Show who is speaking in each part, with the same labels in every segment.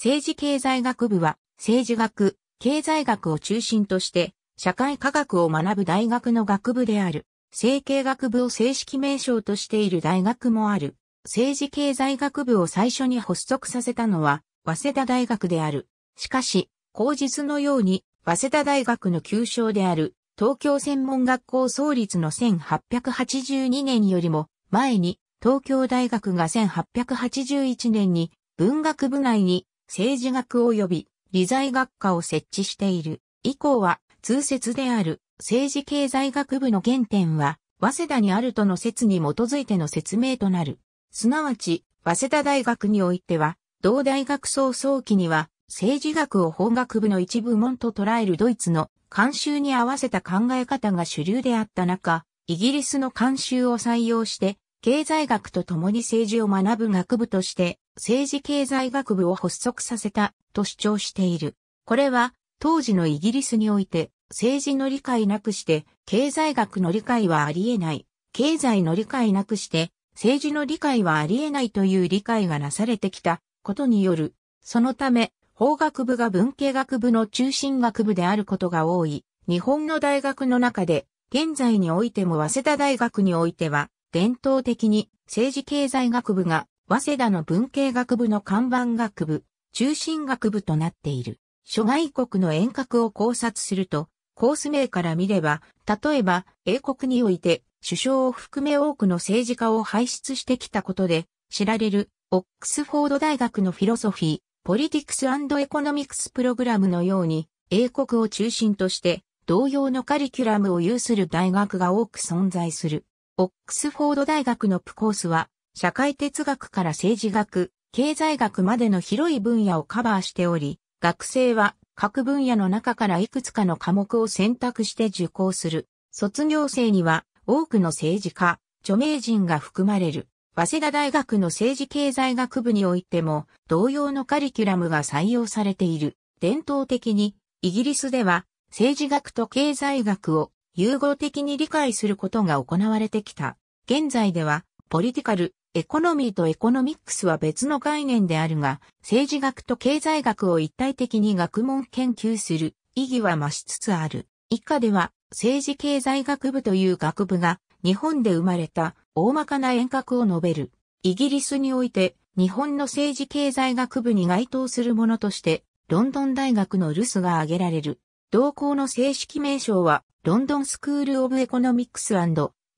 Speaker 1: 政治経済学部は、政治学、経済学を中心として、社会科学を学ぶ大学の学部である。政経学部を正式名称としている大学もある。政治経済学部を最初に発足させたのは、早稲田大学である。しかし、後日のように、早稲田大学の旧称である、東京専門学校創立の1882年よりも、前に、東京大学が1881年に、文学部内に、政治学及び理財学科を設置している。以降は通説である政治経済学部の原点は、早稲田にあるとの説に基づいての説明となる。すなわち、早稲田大学においては、同大学早々期には、政治学を法学部の一部門と捉えるドイツの慣習に合わせた考え方が主流であった中、イギリスの慣習を採用して、経済学と共に政治を学ぶ学部として、政治経済学部を発足させたと主張している。これは当時のイギリスにおいて政治の理解なくして経済学の理解はあり得ない。経済の理解なくして政治の理解はあり得ないという理解がなされてきたことによる。そのため法学部が文系学部の中心学部であることが多い。日本の大学の中で現在においても早稲田大学においては伝統的に政治経済学部が早稲田の文系学部の看板学部、中心学部となっている。諸外国の遠隔を考察すると、コース名から見れば、例えば、英国において、首相を含め多くの政治家を輩出してきたことで、知られる、オックスフォード大学のフィロソフィー、ポリティクスエコノミクスプログラムのように、英国を中心として、同様のカリキュラムを有する大学が多く存在する。オックスフォード大学のプコースは、社会哲学から政治学、経済学までの広い分野をカバーしており、学生は各分野の中からいくつかの科目を選択して受講する。卒業生には多くの政治家、著名人が含まれる。早稲田大学の政治経済学部においても同様のカリキュラムが採用されている。伝統的にイギリスでは政治学と経済学を融合的に理解することが行われてきた。現在ではポリティカル、エコノミーとエコノミックスは別の概念であるが、政治学と経済学を一体的に学問研究する意義は増しつつある。以下では、政治経済学部という学部が、日本で生まれた大まかな遠隔を述べる。イギリスにおいて、日本の政治経済学部に該当するものとして、ロンドン大学のルスが挙げられる。同校の正式名称は、ロンドンスクールオブエコノミックス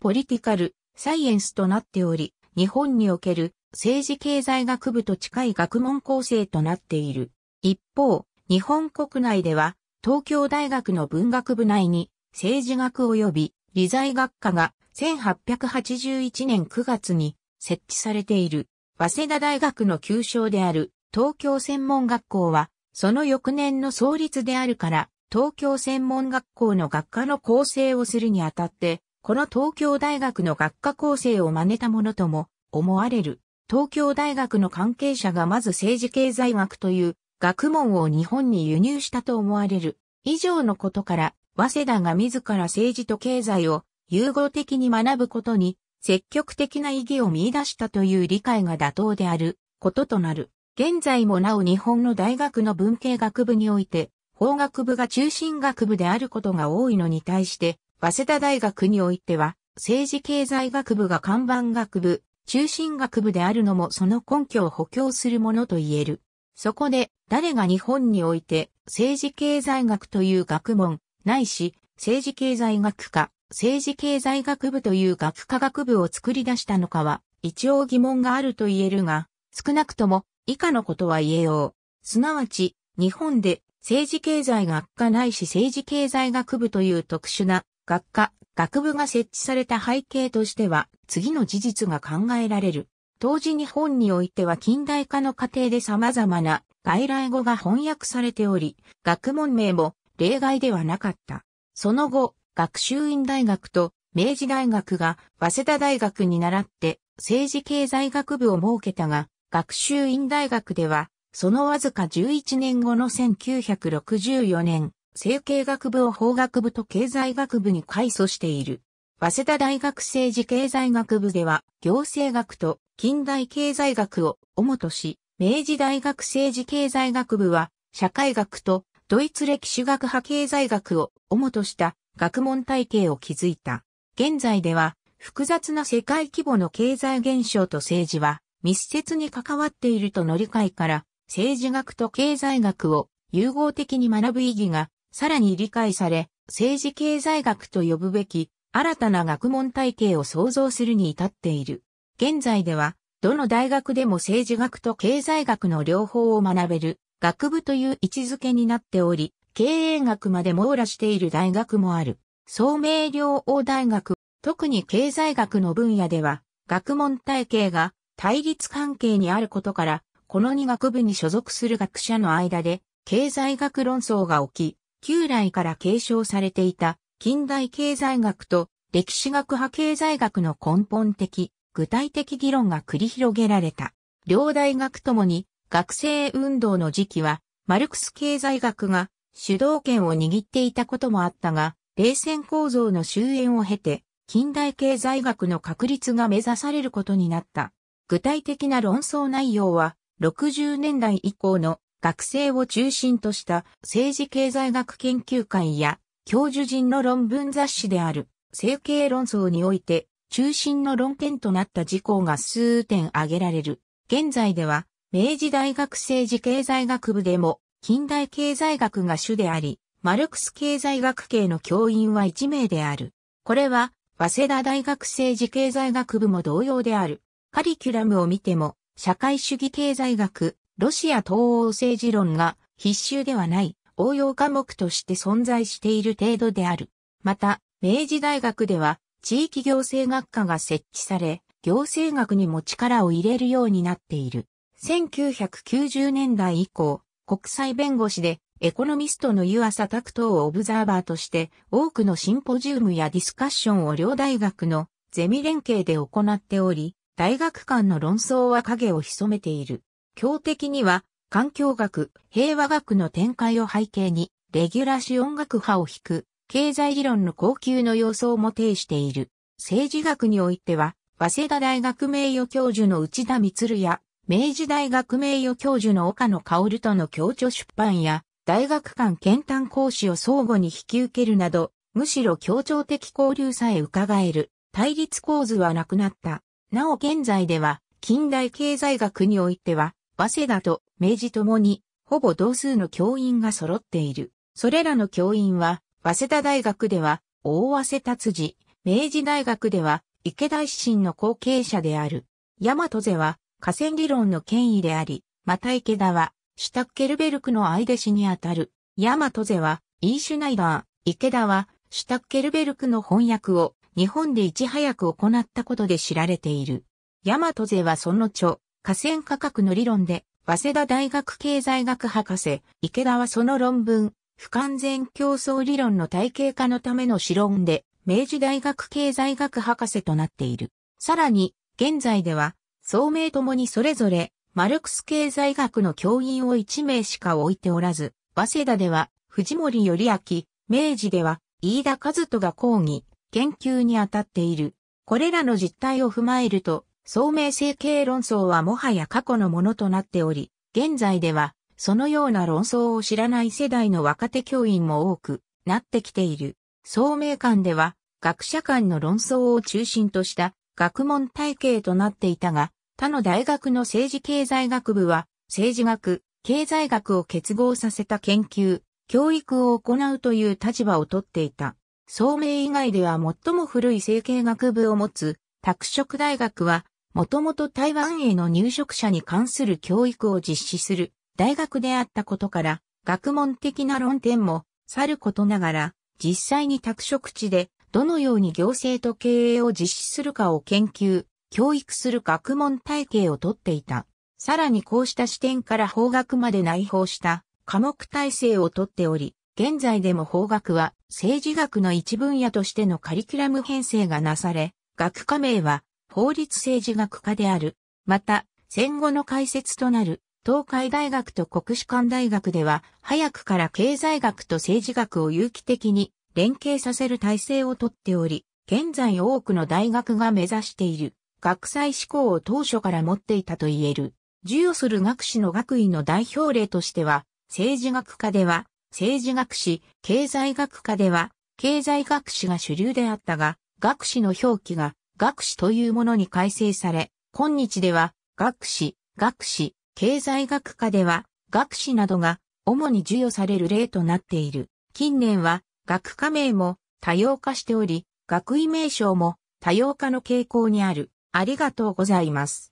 Speaker 1: ポリティカルサイエンスとなっており、日本における政治経済学部と近い学問構成となっている。一方、日本国内では東京大学の文学部内に政治学及び理財学科が1881年9月に設置されている。早稲田大学の旧称である東京専門学校は、その翌年の創立であるから、東京専門学校の学科の構成をするにあたって、この東京大学の学科構成を真似たものとも思われる。東京大学の関係者がまず政治経済学という学問を日本に輸入したと思われる。以上のことから、早稲田が自ら政治と経済を融合的に学ぶことに積極的な意義を見出したという理解が妥当であることとなる。現在もなお日本の大学の文系学部において、法学部が中心学部であることが多いのに対して、早稲田大学においては、政治経済学部が看板学部、中心学部であるのもその根拠を補強するものと言える。そこで、誰が日本において、政治経済学という学問、ないし、政治経済学科、政治経済学部という学科学部を作り出したのかは、一応疑問があると言えるが、少なくとも、以下のことは言えよう。すなわち、日本で、政治経済学科ないし政治経済学部という特殊な学科、学部が設置された背景としては、次の事実が考えられる。当時日本においては近代化の過程で様々な外来語が翻訳されており、学問名も例外ではなかった。その後、学習院大学と明治大学が早稲田大学に倣って政治経済学部を設けたが、学習院大学では、そのわずか11年後の1964年、政経学部を法学部と経済学部に改組している。早稲田大学政治経済学部では、行政学と近代経済学を主とし、明治大学政治経済学部は、社会学とドイツ歴史学派経済学を主とした学問体系を築いた。現在では、複雑な世界規模の経済現象と政治は密接に関わっているとの理解から、政治学と経済学を融合的に学ぶ意義がさらに理解され、政治経済学と呼ぶべき、新たな学問体系を創造するに至っている。現在では、どの大学でも政治学と経済学の両方を学べる、学部という位置づけになっており、経営学まで網羅している大学もある。総明両王大学、特に経済学の分野では、学問体系が対立関係にあることから、この2学部に所属する学者の間で、経済学論争が起き、旧来から継承されていた近代経済学と歴史学派経済学の根本的、具体的議論が繰り広げられた。両大学ともに学生運動の時期は、マルクス経済学が主導権を握っていたこともあったが、冷戦構造の終焉を経て、近代経済学の確立が目指されることになった。具体的な論争内容は、60年代以降の学生を中心とした政治経済学研究会や教授陣の論文雑誌である政経論争において中心の論点となった事項が数点挙げられる。現在では明治大学政治経済学部でも近代経済学が主であり、マルクス経済学系の教員は1名である。これは早稲田大学政治経済学部も同様である。カリキュラムを見ても、社会主義経済学、ロシア東欧政治論が必修ではない応用科目として存在している程度である。また、明治大学では地域行政学科が設置され、行政学にも力を入れるようになっている。1990年代以降、国際弁護士でエコノミストの湯浅拓等をオブザーバーとして多くのシンポジウムやディスカッションを両大学のゼミ連携で行っており、大学間の論争は影を潜めている。強的には、環境学、平和学の展開を背景に、レギュラシ音楽派を引く、経済理論の高級の様相も呈している。政治学においては、早稲田大学名誉教授の内田光や、明治大学名誉教授の岡野薫との共著出版や、大学間検単講師を相互に引き受けるなど、むしろ協調的交流さえ伺える、対立構図はなくなった。なお現在では、近代経済学においては、早稲田と明治ともに、ほぼ同数の教員が揃っている。それらの教員は、早稲田大学では、大早達治、明治大学では、池田一心の後継者である。大和勢は、河川理論の権威であり、また池田は、シュタッケルベルクの相弟子にあたる。大和勢は、イーシュナイダー、池田は、シュタッケルベルクの翻訳を、日本でいち早く行ったことで知られている。大和勢はその著、河川価格の理論で、早稲田大学経済学博士、池田はその論文、不完全競争理論の体系化のための試論で、明治大学経済学博士となっている。さらに、現在では、聡明ともにそれぞれ、マルクス経済学の教員を1名しか置いておらず、早稲田では、藤森頼明、明治では、飯田和人が講義、研究に当たっている。これらの実態を踏まえると、聡明成形論争はもはや過去のものとなっており、現在では、そのような論争を知らない世代の若手教員も多くなってきている。聡明館では、学者間の論争を中心とした学問体系となっていたが、他の大学の政治経済学部は、政治学、経済学を結合させた研究、教育を行うという立場をとっていた。聡明以外では最も古い政経学部を持つ、拓殖大学は、もともと台湾への入植者に関する教育を実施する大学であったことから、学問的な論点もさることながら、実際に拓殖地でどのように行政と経営を実施するかを研究、教育する学問体系をとっていた。さらにこうした視点から法学まで内包した科目体制をとっており、現在でも法学は政治学の一分野としてのカリキュラム編成がなされ、学科名は法律政治学科である。また、戦後の解説となる東海大学と国士舘大学では、早くから経済学と政治学を有機的に連携させる体制をとっており、現在多くの大学が目指している学際志向を当初から持っていたと言える。授与する学士の学位の代表例としては、政治学科では政治学士、経済学科では経済学士が主流であったが、学士の表記が学士というものに改正され、今日では学士、学士、経済学科では学士などが主に授与される例となっている。近年は学科名も多様化しており、学位名称も多様化の傾向にある。ありがとうございます。